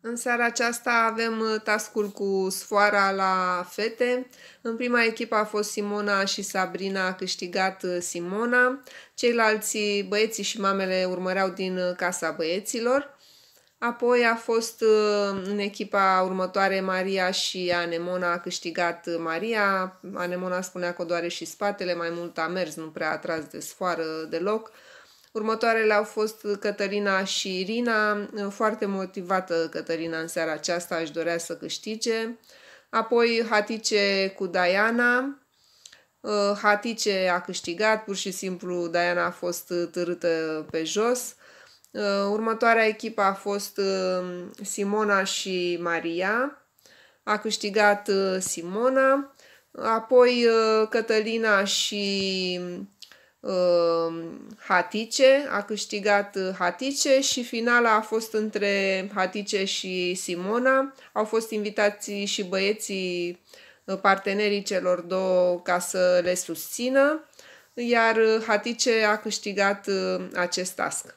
În seara aceasta avem uh, tascul cu sfoara la fete. În prima echipă a fost Simona și Sabrina a câștigat uh, Simona. Ceilalți băieții și mamele urmăreau din uh, casa băieților. Apoi a fost în echipa următoare Maria și Anemona a câștigat Maria. Anemona spunea că doare și spatele, mai mult a mers, nu prea a tras de sfoară deloc. Următoarele au fost Cătălina și Irina. Foarte motivată Cătălina în seara aceasta își dorea să câștige. Apoi Hatice cu Diana. Uh, Hatice a câștigat, pur și simplu Diana a fost târâtă pe jos. Uh, următoarea echipă a fost uh, Simona și Maria. A câștigat Simona. Apoi Cătălina și Um, hatice, a câștigat uh, Hatice și finala a fost între Hatice și Simona. Au fost invitați și băieții uh, partenerii celor două ca să le susțină, iar uh, Hatice a câștigat acest task.